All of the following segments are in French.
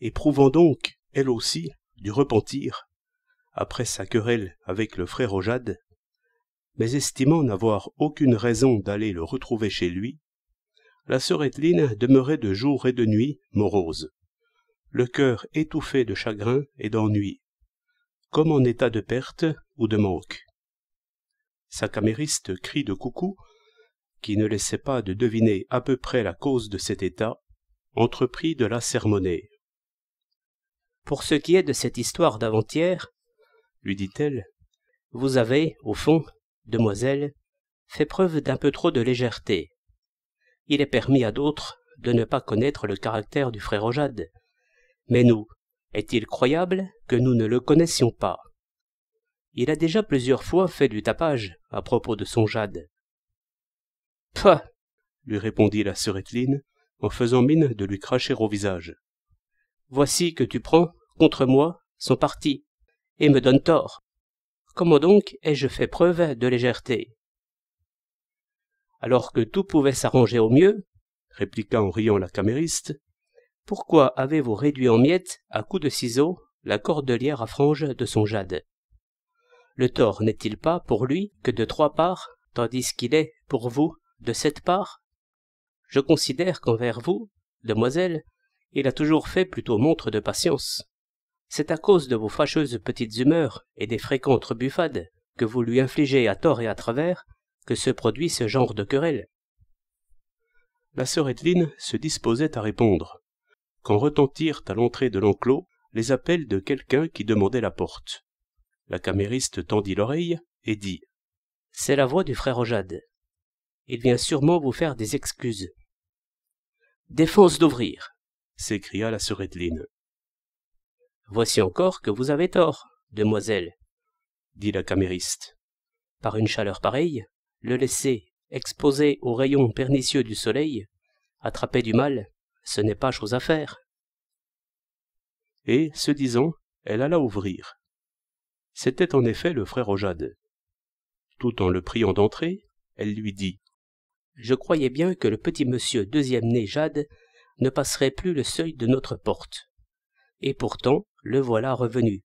éprouvant donc, elle aussi, du repentir, après sa querelle avec le frère Ojade, mais estimant n'avoir aucune raison d'aller le retrouver chez lui, la sœur Etline demeurait de jour et de nuit morose, le cœur étouffé de chagrin et d'ennui, comme en état de perte ou de manque. Sa camériste crie de coucou, qui ne laissait pas de deviner à peu près la cause de cet état, entreprit de la sermonner. Pour ce qui est de cette histoire d'avant-hier, lui dit-elle, vous avez, au fond, demoiselle, fait preuve d'un peu trop de légèreté. Il est permis à d'autres de ne pas connaître le caractère du frère Ojade. Mais nous, est-il croyable que nous ne le connaissions pas Il a déjà plusieurs fois fait du tapage à propos de son Jade. Pah lui répondit la sœur eteline en faisant mine de lui cracher au visage. Voici que tu prends, contre moi, son parti, et me donne tort. Comment donc ai-je fait preuve de légèreté Alors que tout pouvait s'arranger au mieux, répliqua en riant la camériste, pourquoi avez-vous réduit en miettes, à coups de ciseaux, la cordelière à franges de son jade Le tort n'est-il pas, pour lui, que de trois parts, tandis qu'il est, pour vous, de sept parts Je considère qu'envers vous, demoiselle, il a toujours fait plutôt montre de patience. C'est à cause de vos fâcheuses petites humeurs et des fréquentes buffades que vous lui infligez à tort et à travers que se produit ce genre de querelle. La sœur Edeline se disposait à répondre, quand retentirent à l'entrée de l'enclos les appels de quelqu'un qui demandait la porte. La camériste tendit l'oreille et dit C'est la voix du frère Ojade. Il vient sûrement vous faire des excuses. Défense d'ouvrir s'écria la sœur Voici encore que vous avez tort, demoiselle, dit la camériste. Par une chaleur pareille, le laisser exposé aux rayons pernicieux du soleil, attraper du mal, ce n'est pas chose à faire. Et, se disant, elle alla ouvrir. C'était en effet le frère Ojade. Tout en le priant d'entrer, elle lui dit Je croyais bien que le petit monsieur deuxième né Jade ne passerait plus le seuil de notre porte. Et pourtant, le voilà revenu.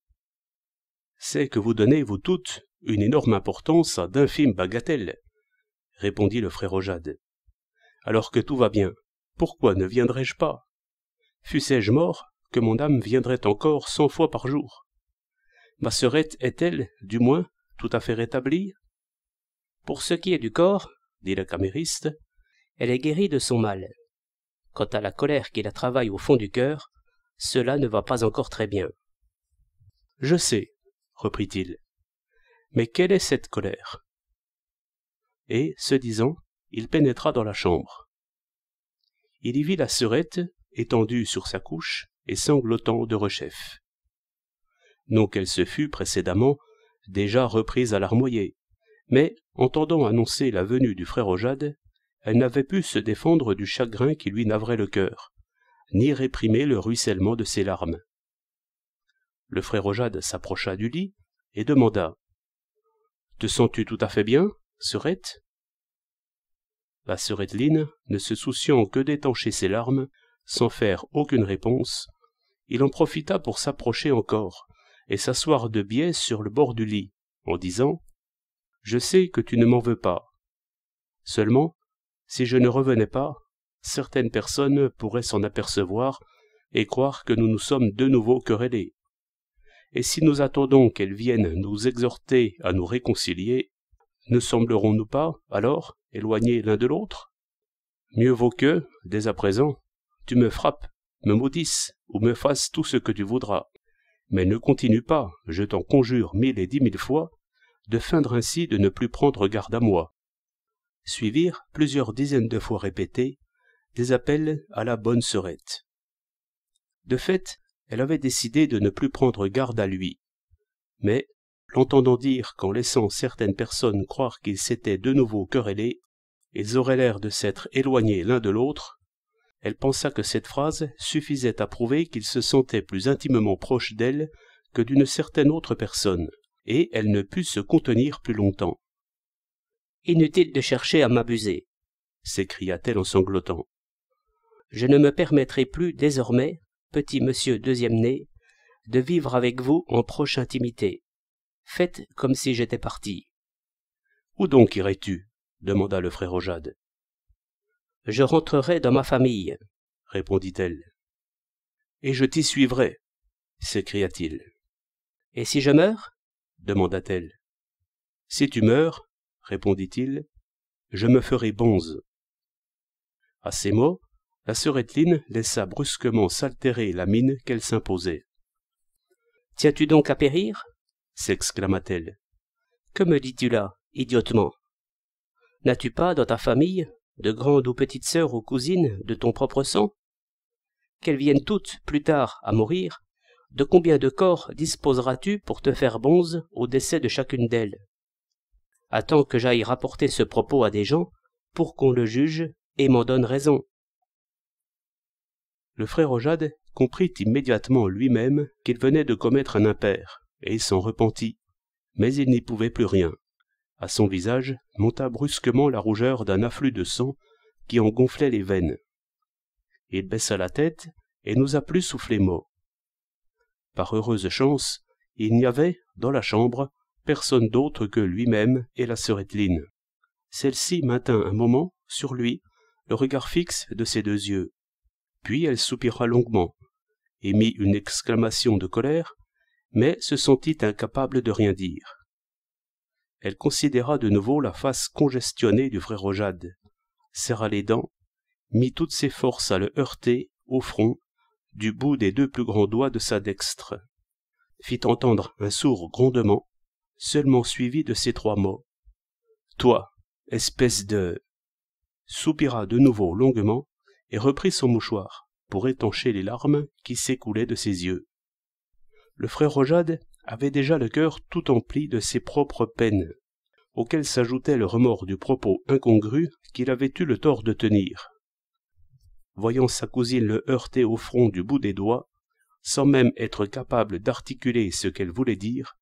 C'est que vous donnez, vous toutes, une énorme importance à d'infimes bagatelles, répondit le frère Ojade. Alors que tout va bien, pourquoi ne viendrais-je pas Fussé-je mort, que mon âme viendrait encore cent fois par jour Ma sœurette est-elle, du moins, tout à fait rétablie Pour ce qui est du corps, dit la camériste, elle est guérie de son mal, Quant à la colère qui la travaille au fond du cœur, cela ne va pas encore très bien. Je sais, reprit-il. Mais quelle est cette colère Et, se disant, il pénétra dans la chambre. Il y vit la sœurette, étendue sur sa couche et sanglotant de rechef. Non qu'elle se fût précédemment déjà reprise à larmoyer, mais, entendant annoncer la venue du frère Ojade, elle n'avait pu se défendre du chagrin qui lui navrait le cœur, ni réprimer le ruissellement de ses larmes. Le frère Ojade s'approcha du lit et demanda Te sens-tu tout à fait bien, sœurette La sœurette Line, ne se souciant que d'étancher ses larmes, sans faire aucune réponse, il en profita pour s'approcher encore et s'asseoir de biais sur le bord du lit, en disant Je sais que tu ne m'en veux pas. Seulement, si je ne revenais pas, certaines personnes pourraient s'en apercevoir et croire que nous nous sommes de nouveau querellés. Et si nous attendons qu'elles viennent nous exhorter à nous réconcilier, ne semblerons-nous pas, alors, éloignés l'un de l'autre Mieux vaut que, dès à présent, tu me frappes, me maudisses ou me fasses tout ce que tu voudras. Mais ne continue pas, je t'en conjure mille et dix mille fois, de feindre ainsi de ne plus prendre garde à moi suivirent plusieurs dizaines de fois répétées, des appels à la bonne sœurette. De fait, elle avait décidé de ne plus prendre garde à lui. Mais, l'entendant dire qu'en laissant certaines personnes croire qu'ils s'étaient de nouveau querellés, ils auraient l'air de s'être éloignés l'un de l'autre, elle pensa que cette phrase suffisait à prouver qu'il se sentait plus intimement proche d'elle que d'une certaine autre personne, et elle ne put se contenir plus longtemps. Inutile de chercher à m'abuser, s'écria-t-elle en sanglotant. Je ne me permettrai plus désormais, petit monsieur deuxième né, de vivre avec vous en proche intimité. Faites comme si j'étais parti. Où donc irais-tu demanda le frère Ojade. Je rentrerai dans ma famille, répondit-elle. Et je t'y suivrai, s'écria-t-il. Et si je meurs demanda-t-elle. Si tu meurs, répondit-il, je me ferai bonze. À ces mots, la Etline laissa brusquement s'altérer la mine qu'elle s'imposait. Tiens-tu donc à périr s'exclama-t-elle. Que me dis-tu là, idiotement N'as-tu pas dans ta famille de grandes ou petites sœurs ou cousines de ton propre sang Qu'elles viennent toutes, plus tard, à mourir, de combien de corps disposeras-tu pour te faire bonze au décès de chacune d'elles Attends que j'aille rapporter ce propos à des gens pour qu'on le juge et m'en donne raison. Le frère Ojade comprit immédiatement lui-même qu'il venait de commettre un impair, et s'en repentit, mais il n'y pouvait plus rien. À son visage monta brusquement la rougeur d'un afflux de sang qui en gonflait les veines. Il baissa la tête et n'osa plus souffler mot. Par heureuse chance, il n'y avait, dans la chambre, personne d'autre que lui-même et la sœur Edline. Celle-ci maintint un moment, sur lui, le regard fixe de ses deux yeux. Puis elle soupira longuement, émit une exclamation de colère, mais se sentit incapable de rien dire. Elle considéra de nouveau la face congestionnée du frère Ojade, serra les dents, mit toutes ses forces à le heurter, au front, du bout des deux plus grands doigts de sa dextre, fit entendre un sourd grondement, seulement suivi de ces trois mots. Toi, espèce de... soupira de nouveau longuement et reprit son mouchoir pour étancher les larmes qui s'écoulaient de ses yeux. Le frère Rojade avait déjà le cœur tout empli de ses propres peines, auxquelles s'ajoutait le remords du propos incongru qu'il avait eu le tort de tenir. Voyant sa cousine le heurter au front du bout des doigts, sans même être capable d'articuler ce qu'elle voulait dire,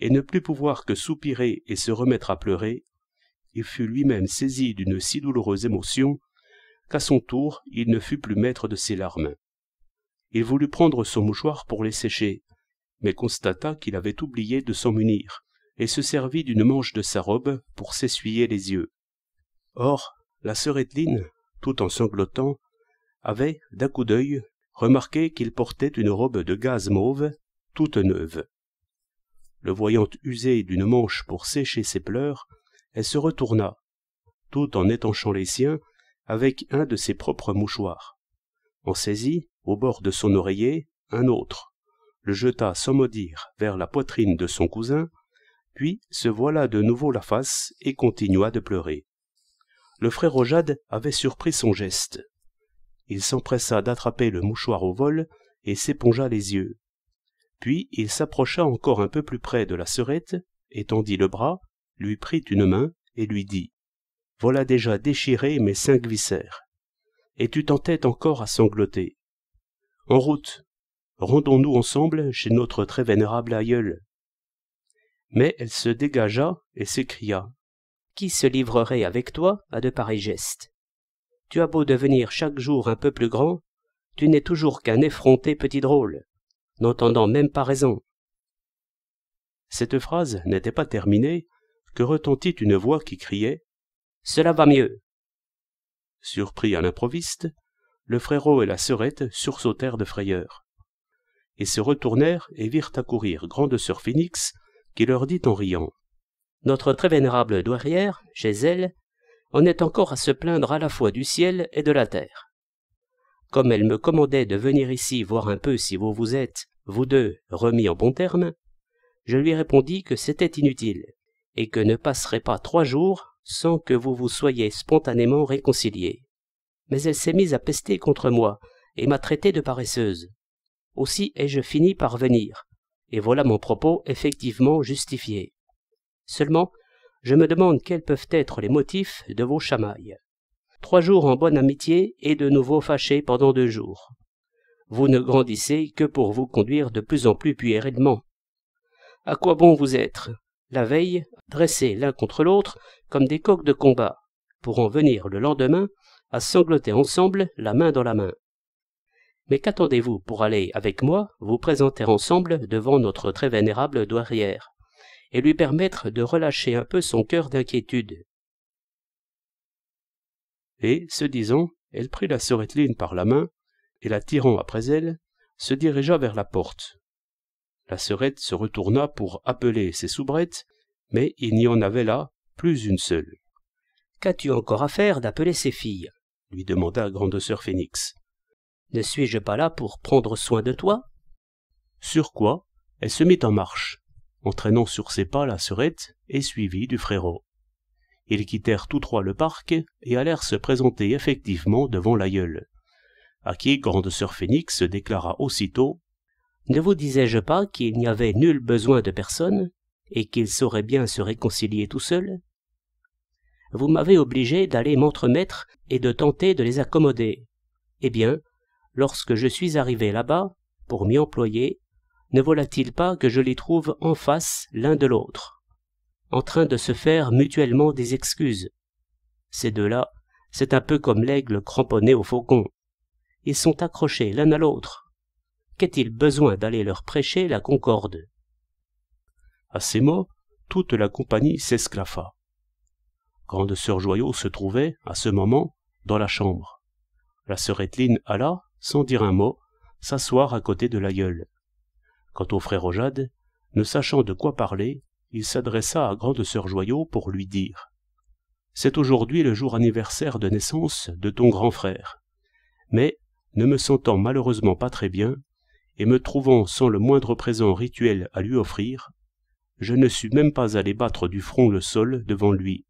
et ne plus pouvoir que soupirer et se remettre à pleurer, il fut lui-même saisi d'une si douloureuse émotion qu'à son tour il ne fut plus maître de ses larmes. Il voulut prendre son mouchoir pour les sécher, mais constata qu'il avait oublié de s'en munir, et se servit d'une manche de sa robe pour s'essuyer les yeux. Or, la sœur Etline, tout en sanglotant, avait, d'un coup d'œil, remarqué qu'il portait une robe de gaze mauve, toute neuve. Le voyant usé d'une manche pour sécher ses pleurs, elle se retourna, tout en étanchant les siens avec un de ses propres mouchoirs. En saisit, au bord de son oreiller, un autre, le jeta sans maudire vers la poitrine de son cousin, puis se voila de nouveau la face et continua de pleurer. Le frère Ojade avait surpris son geste. Il s'empressa d'attraper le mouchoir au vol et s'épongea les yeux, puis il s'approcha encore un peu plus près de la serrette, étendit le bras, lui prit une main et lui dit Voilà déjà déchiré mes cinq viscères. Et tu tentais encore à sangloter. En route, rendons-nous ensemble chez notre très vénérable aïeul. Mais elle se dégagea et s'écria Qui se livrerait avec toi à de pareils gestes Tu as beau devenir chaque jour un peu plus grand, tu n'es toujours qu'un effronté petit drôle n'entendant même pas raison. Cette phrase n'était pas terminée que retentit une voix qui criait Cela va mieux. Surpris à l'improviste, le frérot et la sœurette sursautèrent de frayeur. Ils se retournèrent et virent accourir Grande Sœur Phénix qui leur dit en riant Notre très vénérable douairière, chez elle, en est encore à se plaindre à la fois du ciel et de la terre. Comme elle me commandait de venir ici voir un peu si vous vous êtes vous deux, remis en bon terme, je lui répondis que c'était inutile, et que ne passerait pas trois jours sans que vous vous soyez spontanément réconciliés. Mais elle s'est mise à pester contre moi, et m'a traité de paresseuse. Aussi ai-je fini par venir, et voilà mon propos effectivement justifié. Seulement, je me demande quels peuvent être les motifs de vos chamailles. Trois jours en bonne amitié et de nouveau fâchés pendant deux jours vous ne grandissez que pour vous conduire de plus en plus puéridement. À quoi bon vous être, la veille, dressés l'un contre l'autre comme des coqs de combat, pour en venir le lendemain à sangloter ensemble la main dans la main Mais qu'attendez-vous pour aller, avec moi, vous présenter ensemble devant notre très vénérable douairière, et lui permettre de relâcher un peu son cœur d'inquiétude Et, se disant, elle prit la sœur par la main et la tirant après elle, se dirigea vers la porte. La sœurette se retourna pour appeler ses soubrettes, mais il n'y en avait là plus une seule. Qu'as-tu encore à faire d'appeler ces filles lui demanda grande sœur Phénix. Ne suis-je pas là pour prendre soin de toi Sur quoi, elle se mit en marche, entraînant sur ses pas la sœurette et suivie du frérot. Ils quittèrent tous trois le parc et allèrent se présenter effectivement devant l'aïeul à qui Grande Sœur Phénix déclara aussitôt Ne vous disais-je pas qu'il n'y avait nul besoin de personne, et qu'il saurait bien se réconcilier tout seul Vous m'avez obligé d'aller m'entremettre et de tenter de les accommoder. Eh bien, lorsque je suis arrivé là-bas, pour m'y employer, ne voilà-t-il pas que je les trouve en face l'un de l'autre, en train de se faire mutuellement des excuses Ces deux-là, c'est un peu comme l'aigle cramponné au faucon ils sont accrochés l'un à l'autre. Qu'est-il besoin d'aller leur prêcher la concorde À ces mots, toute la compagnie s'esclaffa. Grande sœur Joyau se trouvait, à ce moment, dans la chambre. La sœur eteline alla, sans dire un mot, s'asseoir à côté de l'aïeul. Quant au frère Ojade, ne sachant de quoi parler, il s'adressa à Grande sœur Joyau pour lui dire C'est aujourd'hui le jour anniversaire de naissance de ton grand frère. Mais ne me sentant malheureusement pas très bien, et me trouvant sans le moindre présent rituel à lui offrir, je ne suis même pas allé battre du front le sol devant lui.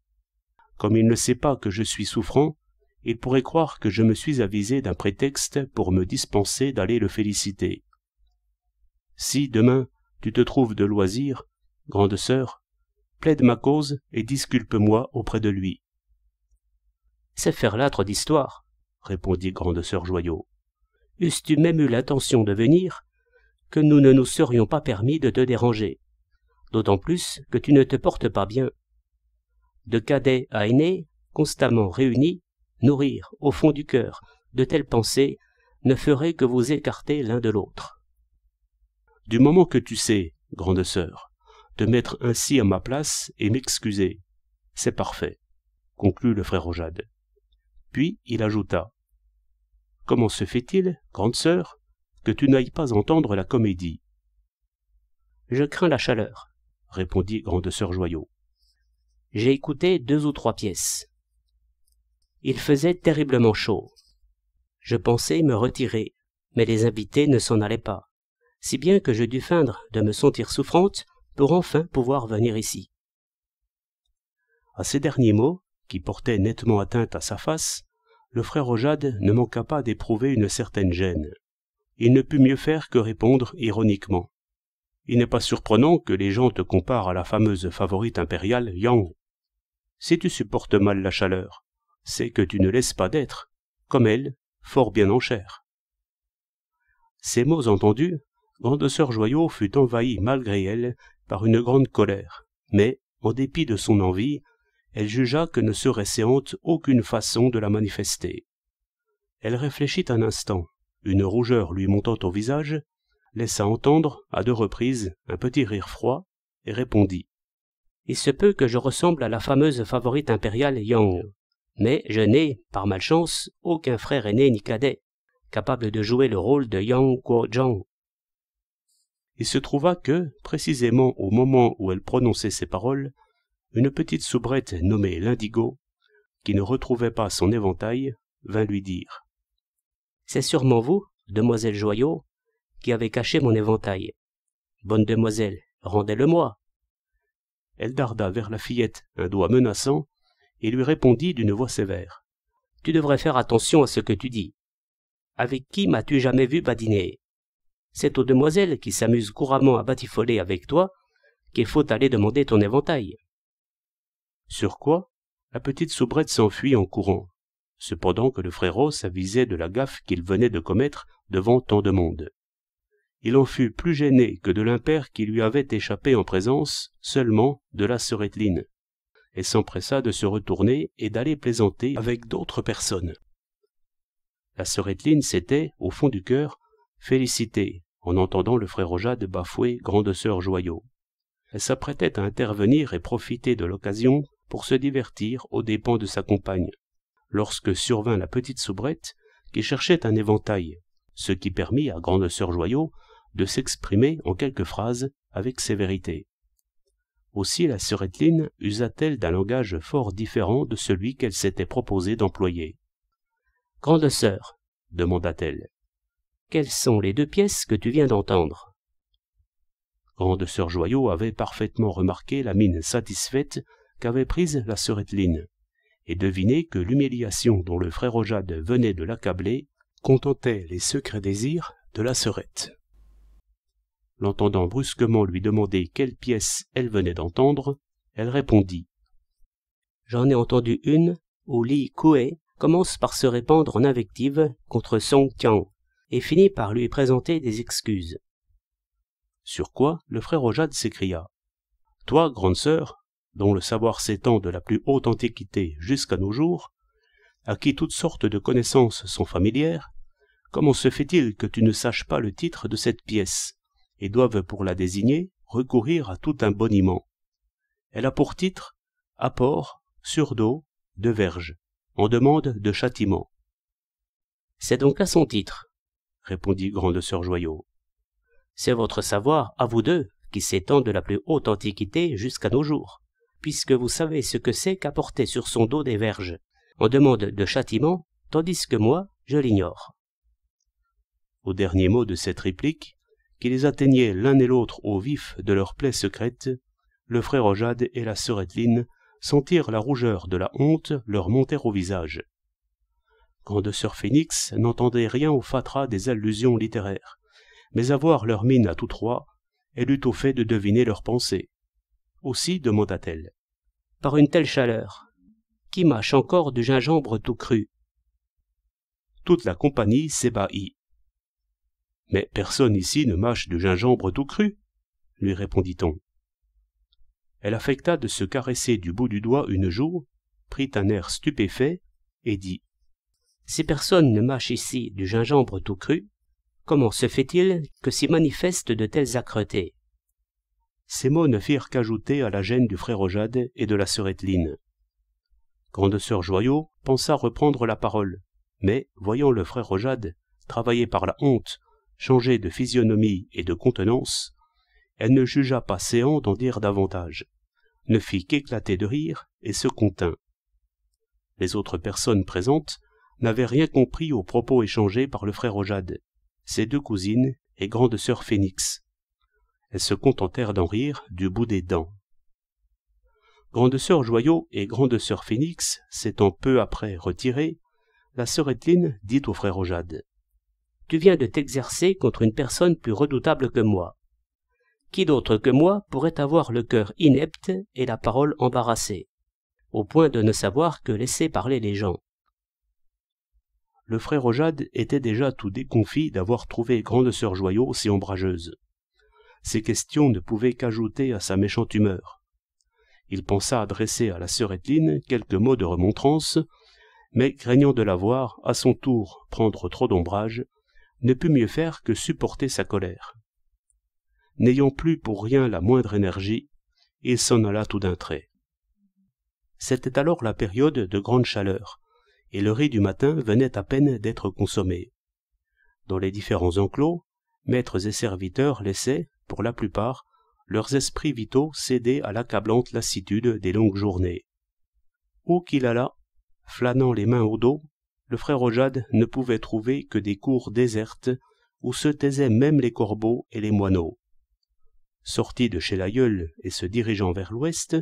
Comme il ne sait pas que je suis souffrant, il pourrait croire que je me suis avisé d'un prétexte pour me dispenser d'aller le féliciter. Si, demain, tu te trouves de loisir, grande sœur, plaide ma cause et disculpe-moi auprès de lui. C'est faire l'âtre d'histoire, répondit grande sœur Joyau eusses tu même eu l'intention de venir, que nous ne nous serions pas permis de te déranger, d'autant plus que tu ne te portes pas bien. De cadet à aîné, constamment réunis, nourrir, au fond du cœur, de telles pensées ne ferait que vous écarter l'un de l'autre. Du moment que tu sais, grande sœur, te mettre ainsi à ma place et m'excuser, c'est parfait, conclut le frère Rojade. Puis il ajouta Comment se fait-il, grande sœur, que tu n'ailles pas entendre la comédie Je crains la chaleur, répondit grande sœur Joyau. J'ai écouté deux ou trois pièces. Il faisait terriblement chaud. Je pensais me retirer, mais les invités ne s'en allaient pas, si bien que je dus feindre de me sentir souffrante pour enfin pouvoir venir ici. À ces derniers mots, qui portaient nettement atteinte à sa face, le frère Ojade ne manqua pas d'éprouver une certaine gêne. Il ne put mieux faire que répondre ironiquement. Il n'est pas surprenant que les gens te comparent à la fameuse favorite impériale Yang. Si tu supportes mal la chaleur, c'est que tu ne laisses pas d'être, comme elle, fort bien en chair. Ces mots entendus, Grande Sœur Joyau fut envahie malgré elle par une grande colère, mais, en dépit de son envie, elle jugea que ne serait séante aucune façon de la manifester. Elle réfléchit un instant, une rougeur lui montant au visage, laissa entendre, à deux reprises, un petit rire froid, et répondit. Il se peut que je ressemble à la fameuse favorite impériale Yang, mais je n'ai, par malchance, aucun frère aîné ni cadet, capable de jouer le rôle de Yang Jong. Il se trouva que, précisément au moment où elle prononçait ces paroles, une petite soubrette nommée l'Indigo, qui ne retrouvait pas son éventail, vint lui dire C'est sûrement vous, demoiselle Joyot, qui avez caché mon éventail. Bonne demoiselle, rendez-le-moi. Elle darda vers la fillette un doigt menaçant et lui répondit d'une voix sévère Tu devrais faire attention à ce que tu dis. Avec qui m'as-tu jamais vu badiner C'est aux demoiselles qui s'amusent couramment à batifoler avec toi qu'il faut aller demander ton éventail. Sur quoi, la petite soubrette s'enfuit en courant, cependant que le frérot s'avisait de la gaffe qu'il venait de commettre devant tant de monde. Il en fut plus gêné que de l'impère qui lui avait échappé en présence seulement de la seretline, et s'empressa de se retourner et d'aller plaisanter avec d'autres personnes. La seretline s'était, au fond du cœur, félicitée en entendant le frère Jade bafouer grande sœur joyaux. Elle s'apprêtait à intervenir et profiter de l'occasion pour se divertir aux dépens de sa compagne, lorsque survint la petite soubrette qui cherchait un éventail, ce qui permit à grande sœur Joyau de s'exprimer en quelques phrases avec sévérité. Aussi la sœur usa-t-elle d'un langage fort différent de celui qu'elle s'était proposé d'employer. Grande sœur, demanda-t-elle, quelles sont les deux pièces que tu viens d'entendre Grande sœur Joyau avait parfaitement remarqué la mine satisfaite qu'avait prise la sœurette et devinait que l'humiliation dont le frère Ojade venait de l'accabler contentait les secrets désirs de la sœurette. L'entendant brusquement lui demander quelle pièce elle venait d'entendre, elle répondit J'en ai entendu une où Li Koué commence par se répandre en invective contre Song Tian et finit par lui présenter des excuses. Sur quoi le frère Ojade s'écria Toi, grande sœur, dont le savoir s'étend de la plus haute antiquité jusqu'à nos jours, à qui toutes sortes de connaissances sont familières, comment se fait-il que tu ne saches pas le titre de cette pièce, et doivent pour la désigner recourir à tout un boniment Elle a pour titre Apport, surdos, de verge, en demande de châtiment. C'est donc à son titre, répondit Grande Sœur Joyau. C'est votre savoir, à vous deux, qui s'étend de la plus haute antiquité jusqu'à nos jours puisque vous savez ce que c'est qu'apporter sur son dos des verges. en demande de châtiment, tandis que moi, je l'ignore. Au dernier mot de cette réplique, qui les atteignait l'un et l'autre au vif de leur plaie secrète, le frère Ojade et la sœur Edwine sentirent la rougeur de la honte leur monter au visage. Quand de sœur Phénix n'entendait rien au fatras des allusions littéraires, mais à voir leur mine à tous trois, elle eut au fait de deviner leurs pensées. Aussi demanda-t-elle. Par une telle chaleur, qui mâche encore du gingembre tout cru Toute la compagnie s'ébahit. Mais personne ici ne mâche du gingembre tout cru, lui répondit-on. Elle affecta de se caresser du bout du doigt une joue, prit un air stupéfait et dit Si personne ne mâche ici du gingembre tout cru, comment se fait-il que s'y manifestent de telles accretés ces mots ne firent qu'ajouter à la gêne du frère Ojade et de la sœur Etheline. Grande sœur Joyau pensa reprendre la parole, mais, voyant le frère Ojade, travaillé par la honte, changer de physionomie et de contenance, elle ne jugea pas séant d'en dire davantage, ne fit qu'éclater de rire et se contint. Les autres personnes présentes n'avaient rien compris aux propos échangés par le frère Ojade, ses deux cousines et grande sœur Phénix, elles se contentèrent d'en rire du bout des dents. Grande sœur Joyau et grande sœur Phénix, s'étant peu après retirées, la sœur Etline dit au frère Ojade Tu viens de t'exercer contre une personne plus redoutable que moi. Qui d'autre que moi pourrait avoir le cœur inepte et la parole embarrassée, au point de ne savoir que laisser parler les gens Le frère Ojade était déjà tout déconfit d'avoir trouvé grande sœur Joyau si ombrageuse ces questions ne pouvaient qu'ajouter à sa méchante humeur. Il pensa adresser à la sœur Etline quelques mots de remontrance, mais craignant de la voir, à son tour, prendre trop d'ombrage, ne put mieux faire que supporter sa colère. N'ayant plus pour rien la moindre énergie, il s'en alla tout d'un trait. C'était alors la période de grande chaleur, et le riz du matin venait à peine d'être consommé. Dans les différents enclos, maîtres et serviteurs laissaient, pour la plupart, leurs esprits vitaux cédaient à l'accablante lassitude des longues journées. Où qu'il allât, flânant les mains au dos, le frère Ojad ne pouvait trouver que des cours désertes où se taisaient même les corbeaux et les moineaux. Sorti de chez l'aïeul et se dirigeant vers l'ouest,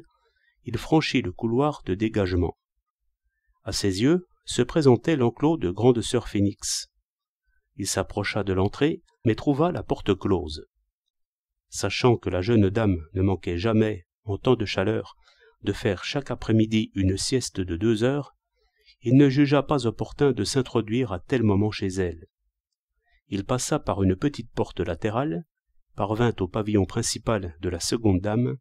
il franchit le couloir de dégagement. À ses yeux se présentait l'enclos de Grande Sœur Phénix. Il s'approcha de l'entrée, mais trouva la porte close sachant que la jeune dame ne manquait jamais, en temps de chaleur, de faire chaque après-midi une sieste de deux heures, il ne jugea pas opportun de s'introduire à tel moment chez elle. Il passa par une petite porte latérale, parvint au pavillon principal de la seconde dame,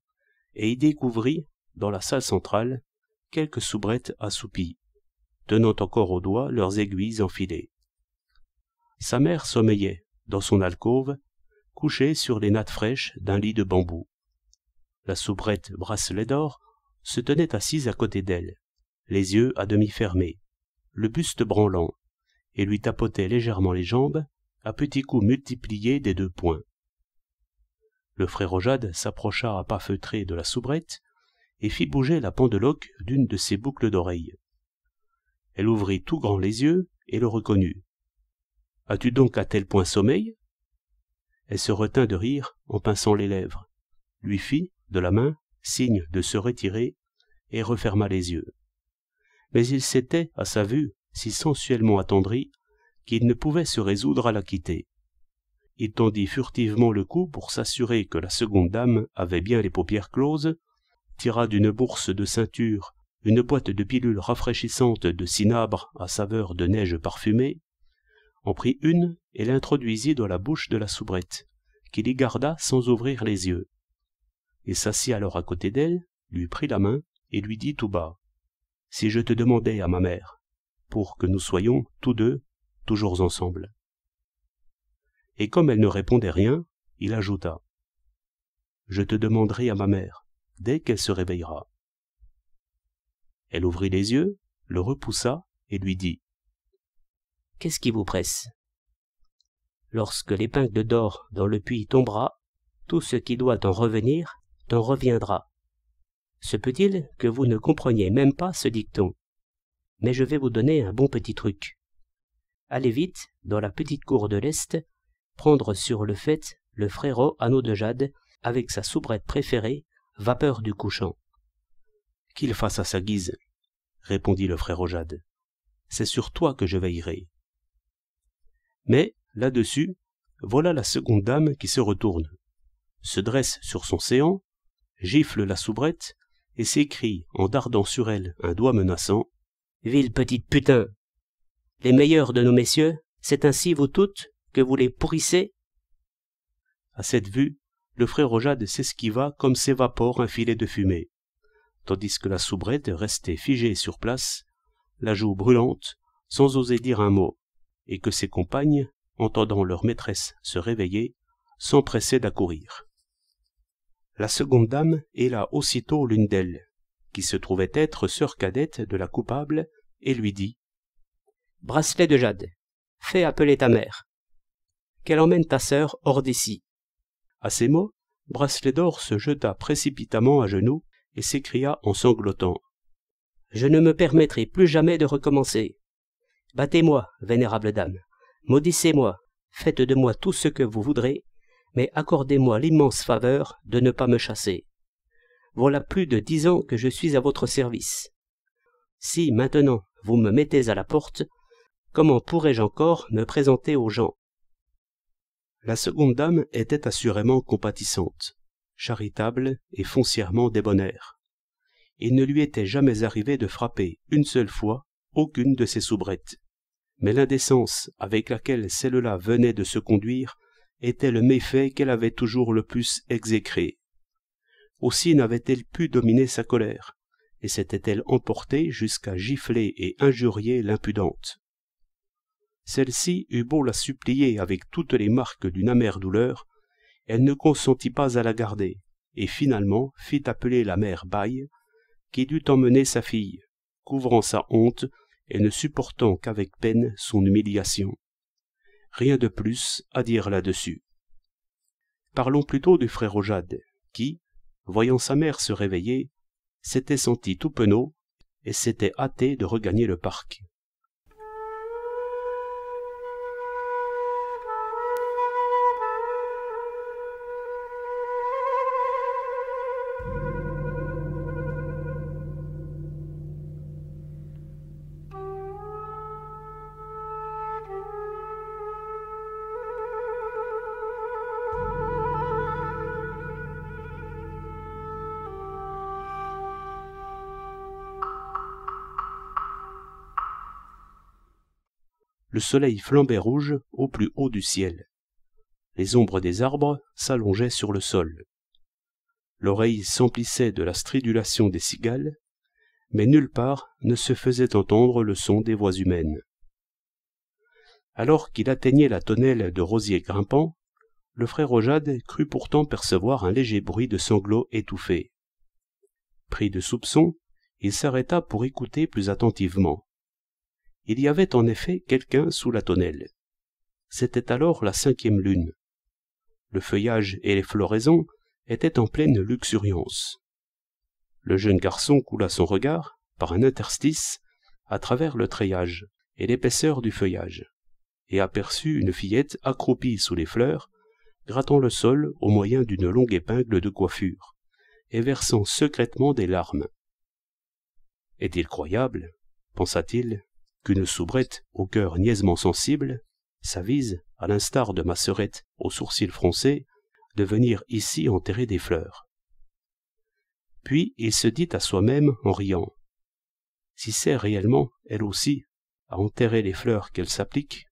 et y découvrit, dans la salle centrale, quelques soubrettes assoupies, tenant encore au doigt leurs aiguilles enfilées. Sa mère sommeillait, dans son alcôve, couché sur les nattes fraîches d'un lit de bambou. La soubrette bracelet d'or se tenait assise à côté d'elle, les yeux à demi fermés, le buste branlant, et lui tapotait légèrement les jambes à petits coups multipliés des deux poings. Le frère Ojade s'approcha à pas feutrés de la soubrette et fit bouger la pendeloque d'une de ses boucles d'oreilles. Elle ouvrit tout grand les yeux et le reconnut. As-tu donc à tel point sommeil elle se retint de rire en pinçant les lèvres, lui fit, de la main, signe de se retirer, et referma les yeux. Mais il s'était, à sa vue, si sensuellement attendri, qu'il ne pouvait se résoudre à la quitter. Il tendit furtivement le cou pour s'assurer que la seconde dame avait bien les paupières closes, tira d'une bourse de ceinture une boîte de pilules rafraîchissantes de cinabre à saveur de neige parfumée, en prit une et l'introduisit dans la bouche de la soubrette, qui l'y garda sans ouvrir les yeux. Il s'assit alors à côté d'elle, lui prit la main et lui dit tout bas Si je te demandais à ma mère, pour que nous soyons, tous deux, toujours ensemble. Et comme elle ne répondait rien, il ajouta Je te demanderai à ma mère, dès qu'elle se réveillera. Elle ouvrit les yeux, le repoussa et lui dit Qu'est-ce qui vous presse Lorsque l'épingle d'or dans le puits tombera, tout ce qui doit en revenir t'en reviendra. Se peut-il que vous ne compreniez même pas ce dicton. Mais je vais vous donner un bon petit truc. Allez vite, dans la petite cour de l'Est, prendre sur le fait le frérot anneau de jade avec sa soubrette préférée, vapeur du couchant. Qu'il fasse à sa guise, répondit le frérot jade. C'est sur toi que je veillerai. Mais Là-dessus, voilà la seconde dame qui se retourne, se dresse sur son séant, gifle la soubrette et s'écrie en dardant sur elle un doigt menaçant Ville petite putain Les meilleurs de nos messieurs, c'est ainsi vous toutes que vous les pourrissez À cette vue, le frère Rojade s'esquiva comme s'évapore un filet de fumée, tandis que la soubrette restait figée sur place, la joue brûlante, sans oser dire un mot, et que ses compagnes, entendant leur maîtresse se réveiller, s'empressaient d'accourir. La seconde dame héla aussitôt l'une d'elles, qui se trouvait être sœur cadette de la coupable, et lui dit Bracelet de jade, fais appeler ta mère. Qu'elle emmène ta sœur hors d'ici. À ces mots, Bracelet d'or se jeta précipitamment à genoux et s'écria en sanglotant Je ne me permettrai plus jamais de recommencer. Battez-moi, vénérable dame. Maudissez-moi, faites de moi tout ce que vous voudrez, mais accordez-moi l'immense faveur de ne pas me chasser. Voilà plus de dix ans que je suis à votre service. Si maintenant vous me mettez à la porte, comment pourrais-je encore me présenter aux gens La seconde dame était assurément compatissante, charitable et foncièrement débonnaire. Il ne lui était jamais arrivé de frapper une seule fois aucune de ses soubrettes mais l'indécence avec laquelle celle-là venait de se conduire était le méfait qu'elle avait toujours le plus exécré. Aussi n'avait-elle pu dominer sa colère, et s'était-elle emportée jusqu'à gifler et injurier l'impudente. Celle-ci eut beau la supplier avec toutes les marques d'une amère douleur, elle ne consentit pas à la garder, et finalement fit appeler la mère Baille, qui dut emmener sa fille, couvrant sa honte et ne supportant qu'avec peine son humiliation. Rien de plus à dire là-dessus. Parlons plutôt du frère Ojade, qui, voyant sa mère se réveiller, s'était senti tout penaud et s'était hâté de regagner le parc. le soleil flambait rouge au plus haut du ciel. Les ombres des arbres s'allongeaient sur le sol. L'oreille s'emplissait de la stridulation des cigales, mais nulle part ne se faisait entendre le son des voix humaines. Alors qu'il atteignait la tonnelle de rosiers grimpants, le frère Ojade crut pourtant percevoir un léger bruit de sanglots étouffés. Pris de soupçon, il s'arrêta pour écouter plus attentivement. Il y avait en effet quelqu'un sous la tonnelle. C'était alors la cinquième lune. Le feuillage et les floraisons étaient en pleine luxuriance. Le jeune garçon coula son regard, par un interstice, à travers le treillage et l'épaisseur du feuillage, et aperçut une fillette accroupie sous les fleurs, grattant le sol au moyen d'une longue épingle de coiffure, et versant secrètement des larmes. Est-il croyable, pensa-t-il, qu'une soubrette au cœur niaisement sensible s'avise, à l'instar de ma sœurette aux sourcils froncés, de venir ici enterrer des fleurs. Puis il se dit à soi-même en riant Si c'est réellement, elle aussi, à enterrer les fleurs qu'elle s'applique,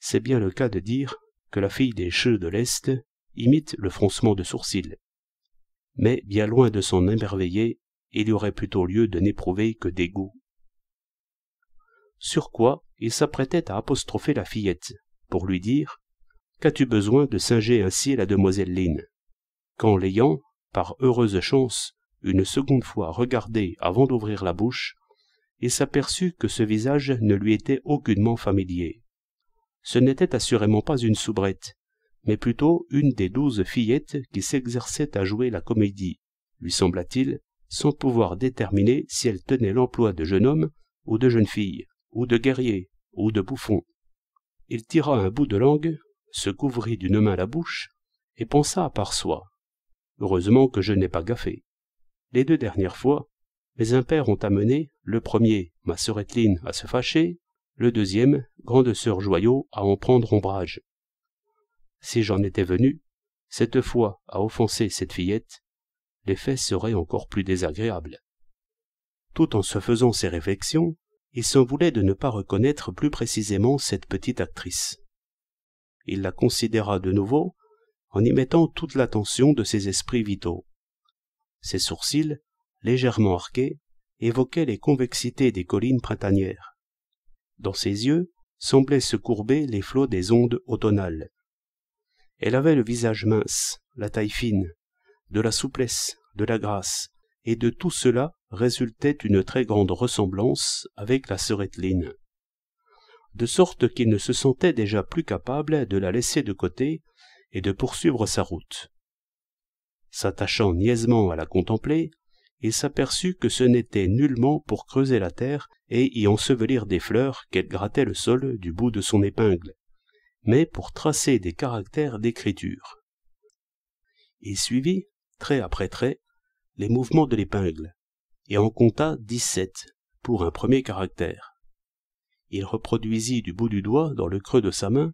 c'est bien le cas de dire que la fille des cheux de l'Est imite le froncement de sourcils. Mais bien loin de s'en émerveiller, il y aurait plutôt lieu de n'éprouver que dégoût sur quoi il s'apprêtait à apostropher la fillette, pour lui dire Qu'as-tu besoin de singer ainsi la demoiselle Lynne Quand l'ayant, par heureuse chance, une seconde fois regardé avant d'ouvrir la bouche, il s'aperçut que ce visage ne lui était aucunement familier. Ce n'était assurément pas une soubrette, mais plutôt une des douze fillettes qui s'exerçaient à jouer la comédie, lui sembla-t-il, sans pouvoir déterminer si elle tenait l'emploi de jeune homme ou de jeune fille ou de guerrier, ou de bouffon. Il tira un bout de langue, se couvrit d'une main la bouche, et pensa à part soi. Heureusement que je n'ai pas gaffé. Les deux dernières fois, mes impères ont amené, le premier, ma sœur Etline, à se fâcher, le deuxième, grande sœur Joyau, à en prendre ombrage. Si j'en étais venu, cette fois, à offenser cette fillette, les serait seraient encore plus désagréables. Tout en se faisant ces réflexions, il s'en voulait de ne pas reconnaître plus précisément cette petite actrice. Il la considéra de nouveau en y mettant toute l'attention de ses esprits vitaux. Ses sourcils, légèrement arqués, évoquaient les convexités des collines printanières. Dans ses yeux semblaient se courber les flots des ondes automnales. Elle avait le visage mince, la taille fine, de la souplesse, de la grâce, et de tout cela résultait une très grande ressemblance avec la sœur De sorte qu'il ne se sentait déjà plus capable de la laisser de côté et de poursuivre sa route. S'attachant niaisement à la contempler, il s'aperçut que ce n'était nullement pour creuser la terre et y ensevelir des fleurs qu'elle grattait le sol du bout de son épingle, mais pour tracer des caractères d'écriture. Il suivit, trait après trait, les mouvements de l'épingle, et en compta dix-sept, pour un premier caractère. Il reproduisit du bout du doigt, dans le creux de sa main,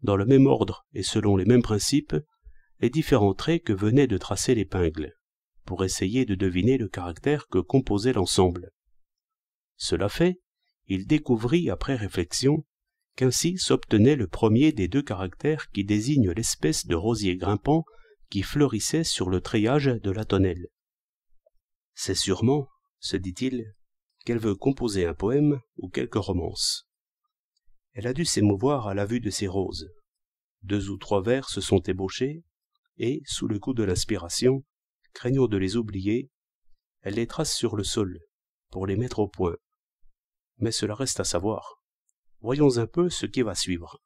dans le même ordre et selon les mêmes principes, les différents traits que venait de tracer l'épingle, pour essayer de deviner le caractère que composait l'ensemble. Cela fait, il découvrit après réflexion qu'ainsi s'obtenait le premier des deux caractères qui désignent l'espèce de rosier grimpant qui fleurissait sur le treillage de la tonnelle. C'est sûrement, se dit-il, qu'elle veut composer un poème ou quelque romance. Elle a dû s'émouvoir à la vue de ces roses. Deux ou trois vers se sont ébauchés, et, sous le coup de l'inspiration, craignant de les oublier, elle les trace sur le sol, pour les mettre au point. Mais cela reste à savoir. Voyons un peu ce qui va suivre.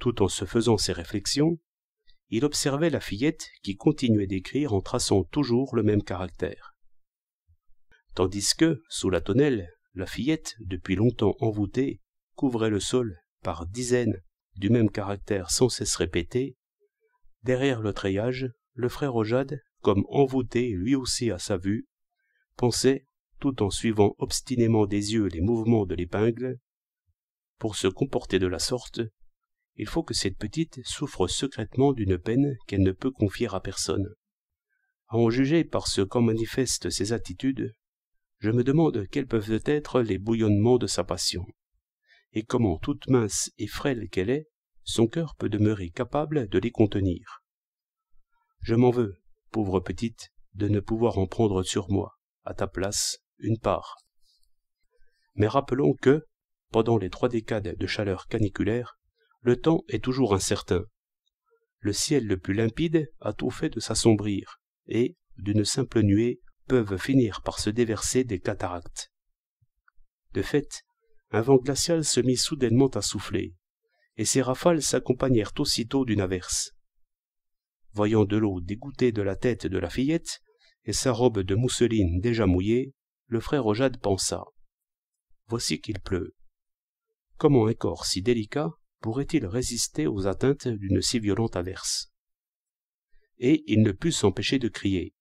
Tout en se faisant ces réflexions, il observait la fillette qui continuait d'écrire en traçant toujours le même caractère. Tandis que, sous la tonnelle, la fillette, depuis longtemps envoûtée, couvrait le sol par dizaines du même caractère sans cesse répété, derrière le treillage, le frère Ojade, comme envoûté lui aussi à sa vue, pensait, tout en suivant obstinément des yeux les mouvements de l'épingle, pour se comporter de la sorte, il faut que cette petite souffre secrètement d'une peine qu'elle ne peut confier à personne. À en juger par ce qu'en manifestent ses attitudes, je me demande quels peuvent être les bouillonnements de sa passion, et comment, toute mince et frêle qu'elle est, son cœur peut demeurer capable de les contenir. Je m'en veux, pauvre petite, de ne pouvoir en prendre sur moi, à ta place, une part. Mais rappelons que, pendant les trois décades de chaleur caniculaire, le temps est toujours incertain. Le ciel le plus limpide a tout fait de s'assombrir, et, d'une simple nuée, peuvent finir par se déverser des cataractes. De fait, un vent glacial se mit soudainement à souffler, et ses rafales s'accompagnèrent aussitôt d'une averse. Voyant de l'eau dégoûtée de la tête de la fillette, et sa robe de mousseline déjà mouillée, le frère Ojade pensa. Voici qu'il pleut. Comment un corps si délicat pourrait-il résister aux atteintes d'une si violente averse Et il ne put s'empêcher de crier.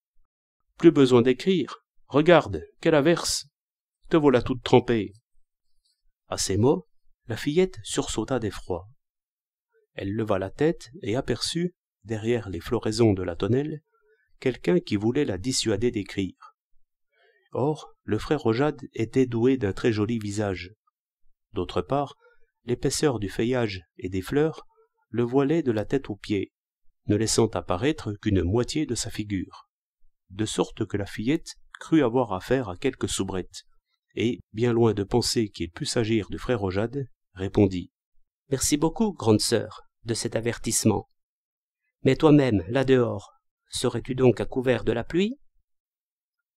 Plus besoin d'écrire. Regarde, quelle averse. Te voilà toute trempée. À ces mots, la fillette sursauta d'effroi. Elle leva la tête et aperçut, derrière les floraisons de la tonnelle, quelqu'un qui voulait la dissuader d'écrire. Or, le frère Rojade était doué d'un très joli visage. D'autre part, l'épaisseur du feuillage et des fleurs le voilait de la tête aux pieds, ne laissant apparaître qu'une moitié de sa figure, de sorte que la fillette crut avoir affaire à quelque soubrette, et, bien loin de penser qu'il pût s'agir du frère Ojade, répondit Merci beaucoup, grande sœur, de cet avertissement. Mais toi-même, là dehors, serais-tu donc à couvert de la pluie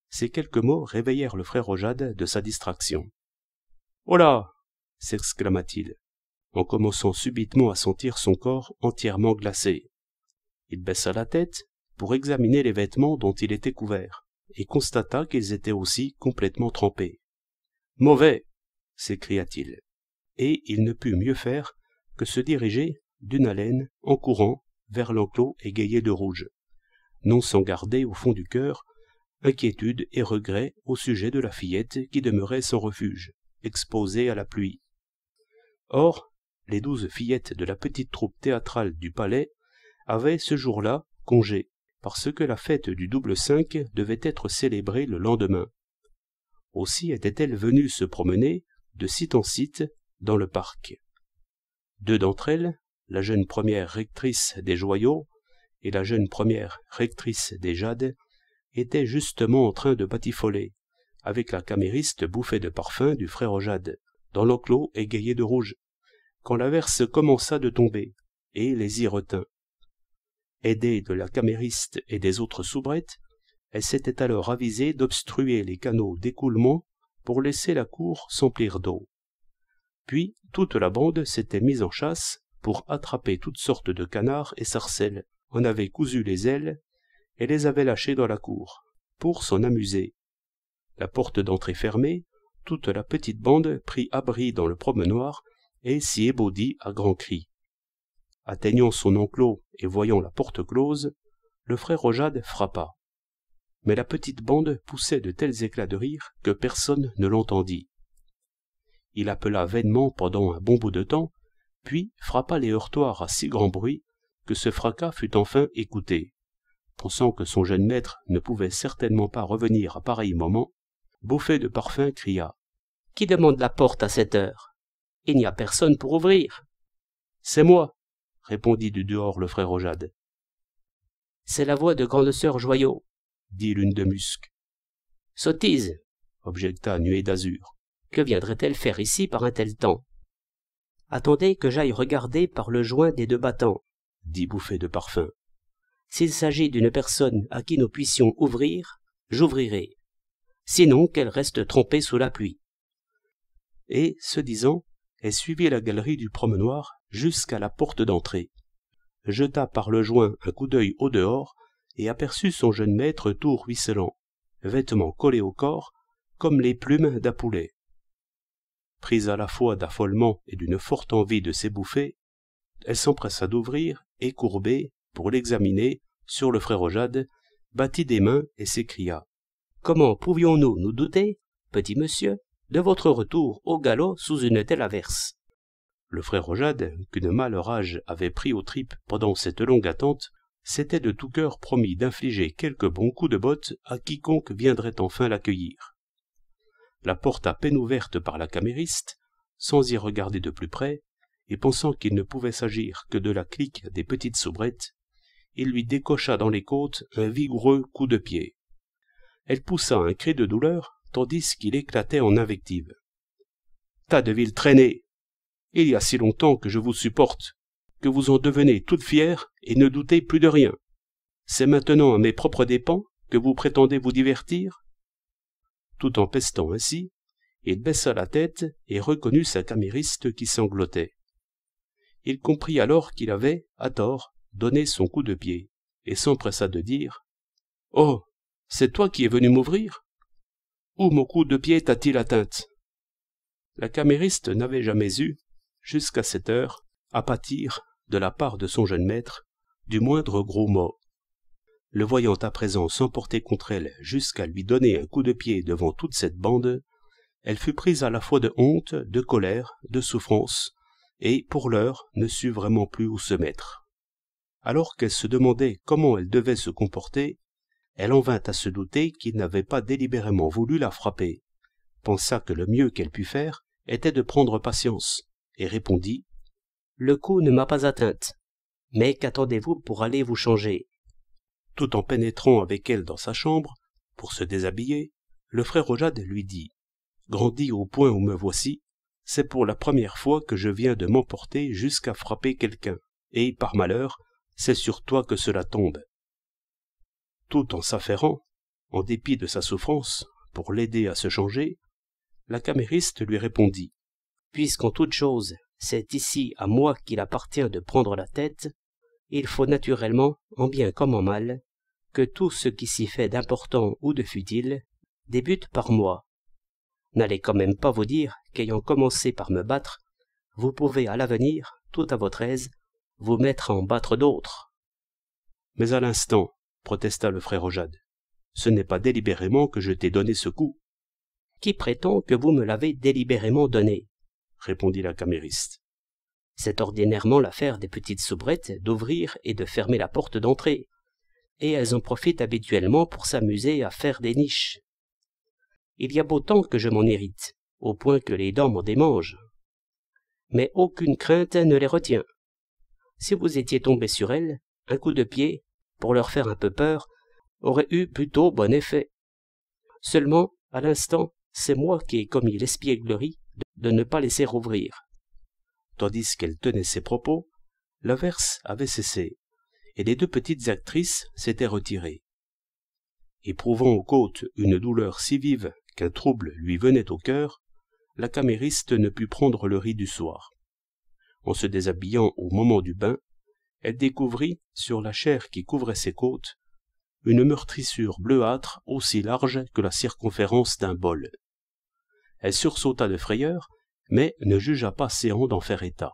Ces quelques mots réveillèrent le frère Ojade de sa distraction. Voilà oh s'exclama-t-il en commençant subitement à sentir son corps entièrement glacé. Il baissa la tête pour examiner les vêtements dont il était couvert, et constata qu'ils étaient aussi complètement trempés. Mauvais s'écria-t-il, et il ne put mieux faire que se diriger d'une haleine en courant vers l'enclos égayé de rouge, non sans garder au fond du cœur inquiétude et regret au sujet de la fillette qui demeurait sans refuge, exposée à la pluie. Or, les douze fillettes de la petite troupe théâtrale du palais avaient ce jour-là congé, parce que la fête du double cinq devait être célébrée le lendemain. Aussi étaient-elles venues se promener, de site en site, dans le parc. Deux d'entre elles, la jeune première rectrice des Joyaux et la jeune première rectrice des Jades, étaient justement en train de batifoler, avec la camériste bouffée de parfum du frère Jade, dans l'enclos égayé de rouge, quand l'averse commença de tomber, et les y retint. Aidée de la camériste et des autres soubrettes, elle s'était alors avisée d'obstruer les canaux d'écoulement pour laisser la cour s'emplir d'eau. Puis toute la bande s'était mise en chasse pour attraper toutes sortes de canards et sarcelles, en avait cousu les ailes et les avait lâchées dans la cour, pour s'en amuser. La porte d'entrée fermée, toute la petite bande prit abri dans le promenoir et s'y ébaudit à grands cris. Atteignant son enclos et voyant la porte close, le frère Rojade frappa. Mais la petite bande poussait de tels éclats de rire que personne ne l'entendit. Il appela vainement pendant un bon bout de temps, puis frappa les heurtoirs à si grand bruit que ce fracas fut enfin écouté. Pensant que son jeune maître ne pouvait certainement pas revenir à pareil moment, Beaufait de Parfum cria Qui demande la porte à cette heure il n'y a personne pour ouvrir. C'est moi, répondit du dehors le frère Ojade. C'est la voix de grande sœur Joyau, dit l'une de Musc. Sottise, objecta Nuée d'Azur. Que viendrait-elle faire ici par un tel temps Attendez que j'aille regarder par le joint des deux battants, dit Bouffé de Parfum. S'il s'agit d'une personne à qui nous puissions ouvrir, j'ouvrirai. Sinon qu'elle reste trompée sous la pluie. Et, se disant, elle suivit la galerie du promenoir jusqu'à la porte d'entrée, jeta par le joint un coup d'œil au dehors et aperçut son jeune maître tout ruisselant, vêtements collés au corps, comme les plumes d'un poulet. Prise à la fois d'affolement et d'une forte envie de s'ébouffer, elle s'empressa d'ouvrir et courbée, pour l'examiner, sur le frère Ojade, battit des mains et s'écria Comment pouvions-nous nous douter, petit monsieur, de votre retour au galop sous une telle averse. Le frère Rojade, qu'une rage avait pris aux tripes pendant cette longue attente, s'était de tout cœur promis d'infliger quelques bons coups de botte à quiconque viendrait enfin l'accueillir. La porte à peine ouverte par la camériste, sans y regarder de plus près, et pensant qu'il ne pouvait s'agir que de la clique des petites soubrettes, il lui décocha dans les côtes un vigoureux coup de pied. Elle poussa un cri de douleur tandis qu'il éclatait en invective. « Tas de ville traînée Il y a si longtemps que je vous supporte, que vous en devenez toute fière et ne doutez plus de rien. C'est maintenant à mes propres dépens que vous prétendez vous divertir Tout en pestant ainsi, il baissa la tête et reconnut sa camériste qui sanglotait. Il comprit alors qu'il avait, à tort, donné son coup de pied, et s'empressa de dire Oh, c'est toi qui es venu m'ouvrir où mon coup de pied t'a-t-il atteinte La camériste n'avait jamais eu, jusqu'à cette heure, à pâtir, de la part de son jeune maître, du moindre gros mot. Le voyant à présent s'emporter contre elle jusqu'à lui donner un coup de pied devant toute cette bande, elle fut prise à la fois de honte, de colère, de souffrance, et pour l'heure ne sut vraiment plus où se mettre. Alors qu'elle se demandait comment elle devait se comporter, elle en vint à se douter qu'il n'avait pas délibérément voulu la frapper, pensa que le mieux qu'elle put faire était de prendre patience, et répondit Le coup ne m'a pas atteinte. Mais qu'attendez-vous pour aller vous changer Tout en pénétrant avec elle dans sa chambre, pour se déshabiller, le frère Rojade lui dit Grandi au point où me voici, c'est pour la première fois que je viens de m'emporter jusqu'à frapper quelqu'un, et par malheur, c'est sur toi que cela tombe tout en s'affairant, en dépit de sa souffrance, pour l'aider à se changer, la camériste lui répondit Puisqu'en toute chose, c'est ici à moi qu'il appartient de prendre la tête, il faut naturellement, en bien comme en mal, que tout ce qui s'y fait d'important ou de futile débute par moi. N'allez quand même pas vous dire qu'ayant commencé par me battre, vous pouvez à l'avenir, tout à votre aise, vous mettre à en battre d'autres. Mais à l'instant, protesta le frère Ojade. Ce n'est pas délibérément que je t'ai donné ce coup. Qui prétend que vous me l'avez délibérément donné répondit la camériste. C'est ordinairement l'affaire des petites soubrettes d'ouvrir et de fermer la porte d'entrée, et elles en profitent habituellement pour s'amuser à faire des niches. Il y a beau temps que je m'en hérite, au point que les dents m'en démangent. Mais aucune crainte ne les retient. Si vous étiez tombé sur elles, un coup de pied, pour leur faire un peu peur, aurait eu plutôt bon effet. Seulement, à l'instant, c'est moi qui ai commis l'espièglerie de ne pas laisser rouvrir. » Tandis qu'elle tenait ses propos, l'averse avait cessé, et les deux petites actrices s'étaient retirées. Éprouvant aux côtes une douleur si vive qu'un trouble lui venait au cœur, la camériste ne put prendre le riz du soir. En se déshabillant au moment du bain, elle découvrit, sur la chair qui couvrait ses côtes, une meurtrissure bleuâtre aussi large que la circonférence d'un bol. Elle sursauta de frayeur, mais ne jugea pas séant d'en faire état.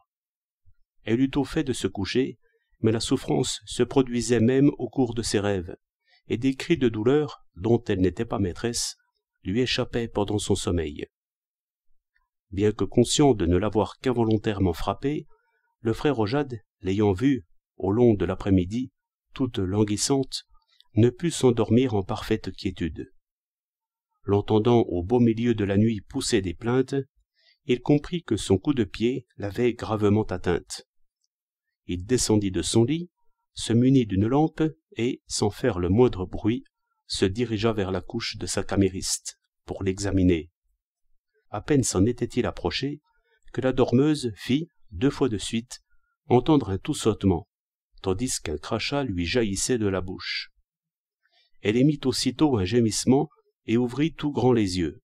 Elle eut au fait de se coucher, mais la souffrance se produisait même au cours de ses rêves, et des cris de douleur, dont elle n'était pas maîtresse, lui échappaient pendant son sommeil. Bien que conscient de ne l'avoir qu'involontairement frappée, le frère Ojad, l'ayant vu, au long de l'après-midi, toute languissante, ne put s'endormir en parfaite quiétude. L'entendant au beau milieu de la nuit pousser des plaintes, il comprit que son coup de pied l'avait gravement atteinte. Il descendit de son lit, se munit d'une lampe et, sans faire le moindre bruit, se dirigea vers la couche de sa camériste pour l'examiner. À peine s'en était-il approché que la dormeuse fit, deux fois de suite, entendre un tout tandis qu'un crachat lui jaillissait de la bouche. Elle émit aussitôt un gémissement et ouvrit tout grand les yeux.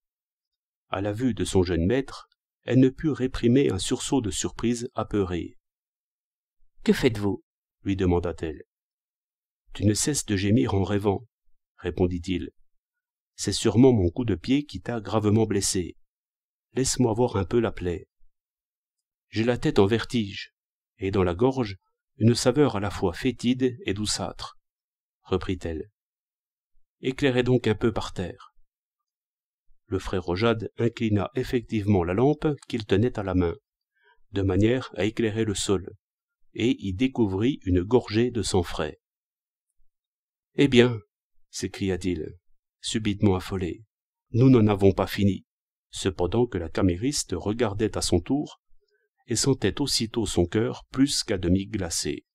À la vue de son jeune maître, elle ne put réprimer un sursaut de surprise apeurée. Que faites-vous lui demanda-t-elle. Tu ne cesses de gémir en rêvant, répondit-il. C'est sûrement mon coup de pied qui t'a gravement blessé. Laisse-moi voir un peu la plaie. J'ai la tête en vertige, et dans la gorge, une saveur à la fois fétide et douceâtre, reprit-elle. Éclairez donc un peu par terre. Le frère Rojade inclina effectivement la lampe qu'il tenait à la main, de manière à éclairer le sol, et y découvrit une gorgée de sang frais. Eh bien, s'écria-t-il, subitement affolé, nous n'en avons pas fini. Cependant que la camériste regardait à son tour et sentait aussitôt son cœur plus qu'à demi glacé.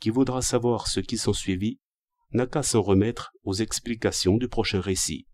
Qui voudra savoir ce qui s'ensuivit n'a qu'à s'en remettre aux explications du prochain récit.